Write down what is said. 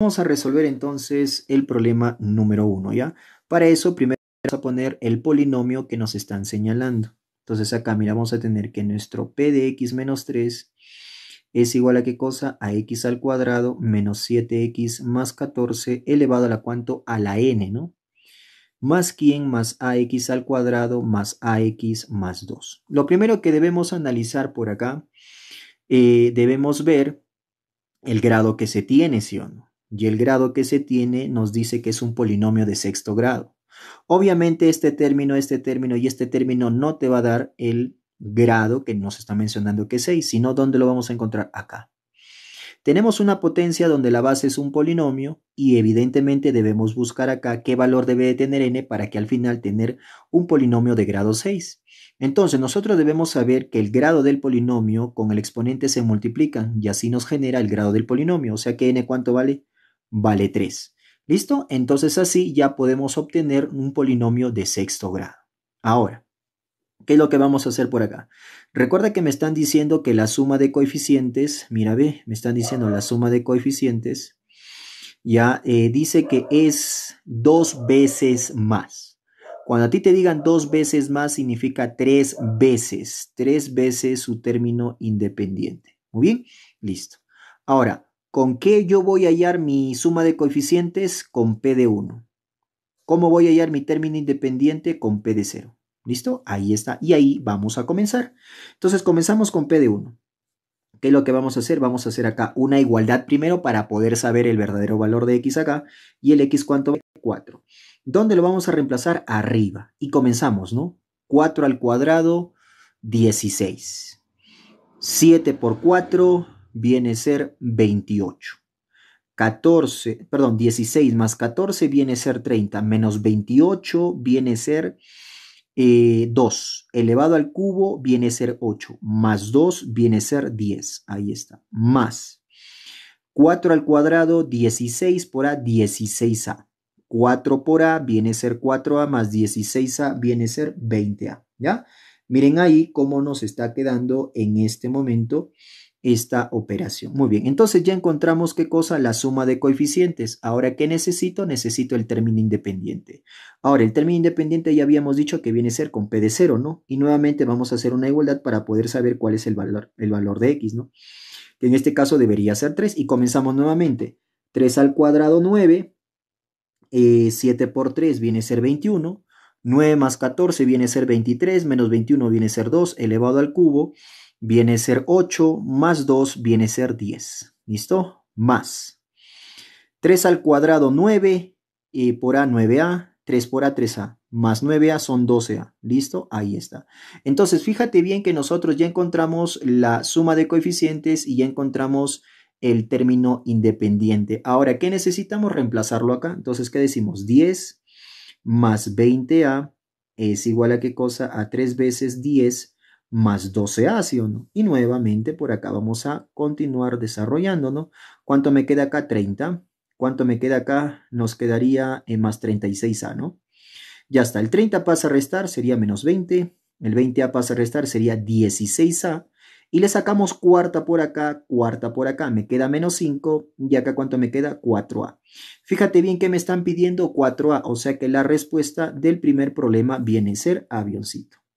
Vamos a resolver entonces el problema número 1, ¿ya? Para eso primero vamos a poner el polinomio que nos están señalando. Entonces acá, mira, vamos a tener que nuestro p de x menos 3 es igual a qué cosa? A x al cuadrado menos 7x más 14 elevado a la cuánto? A la n, ¿no? Más quién más ax al cuadrado más ax más 2. Lo primero que debemos analizar por acá, eh, debemos ver el grado que se tiene, ¿sí o no? y el grado que se tiene nos dice que es un polinomio de sexto grado. Obviamente este término, este término y este término no te va a dar el grado que nos está mencionando que es 6, sino dónde lo vamos a encontrar acá. Tenemos una potencia donde la base es un polinomio y evidentemente debemos buscar acá qué valor debe de tener n para que al final tener un polinomio de grado 6. Entonces nosotros debemos saber que el grado del polinomio con el exponente se multiplican y así nos genera el grado del polinomio. O sea que n cuánto vale? vale 3. ¿Listo? Entonces así ya podemos obtener un polinomio de sexto grado. Ahora, ¿qué es lo que vamos a hacer por acá? Recuerda que me están diciendo que la suma de coeficientes, mira ve, me están diciendo la suma de coeficientes, ya eh, dice que es dos veces más. Cuando a ti te digan dos veces más, significa tres veces, tres veces su término independiente. Muy bien, listo. Ahora, ¿Con qué yo voy a hallar mi suma de coeficientes? Con P de 1. ¿Cómo voy a hallar mi término independiente? Con P de 0. ¿Listo? Ahí está. Y ahí vamos a comenzar. Entonces comenzamos con P de 1. ¿Qué es lo que vamos a hacer? Vamos a hacer acá una igualdad primero para poder saber el verdadero valor de x acá. ¿Y el x cuánto? 4. ¿Dónde lo vamos a reemplazar? Arriba. Y comenzamos, ¿no? 4 al cuadrado, 16. 7 por 4, viene a ser 28. 14, perdón, 16 más 14 viene a ser 30, menos 28 viene a ser 2 eh, elevado al cubo viene a ser 8, más 2 viene a ser 10, ahí está, más 4 al cuadrado, 16 por A, 16A. 4 por A viene a ser 4A más 16A viene a ser 20A, ¿ya? Miren ahí cómo nos está quedando en este momento esta operación. Muy bien, entonces ya encontramos qué cosa, la suma de coeficientes. Ahora, ¿qué necesito? Necesito el término independiente. Ahora, el término independiente ya habíamos dicho que viene a ser con P de 0, ¿no? Y nuevamente vamos a hacer una igualdad para poder saber cuál es el valor, el valor de X, ¿no? Que en este caso debería ser 3 y comenzamos nuevamente. 3 al cuadrado 9, 7 eh, por 3 viene a ser 21, 9 más 14 viene a ser 23, menos 21 viene a ser 2 elevado al cubo, viene a ser 8, más 2 viene a ser 10. ¿Listo? Más. 3 al cuadrado 9, y eh, por A 9A, 3 por A 3A, más 9A son 12A. ¿Listo? Ahí está. Entonces, fíjate bien que nosotros ya encontramos la suma de coeficientes y ya encontramos el término independiente. Ahora, ¿qué necesitamos reemplazarlo acá? Entonces, ¿qué decimos? 10 más 20A es igual a qué cosa? A 3 veces 10 más 12 a ¿sí o ¿no? Y nuevamente por acá vamos a continuar desarrollando, ¿no? ¿Cuánto me queda acá? 30. ¿Cuánto me queda acá? Nos quedaría en eh, más 36A, ¿no? Ya está, el 30 pasa a restar, sería menos 20. El 20A pasa a restar, sería 16A. Y le sacamos cuarta por acá, cuarta por acá. Me queda menos 5. Y acá cuánto me queda? 4A. Fíjate bien que me están pidiendo 4A. O sea que la respuesta del primer problema viene a ser avioncito.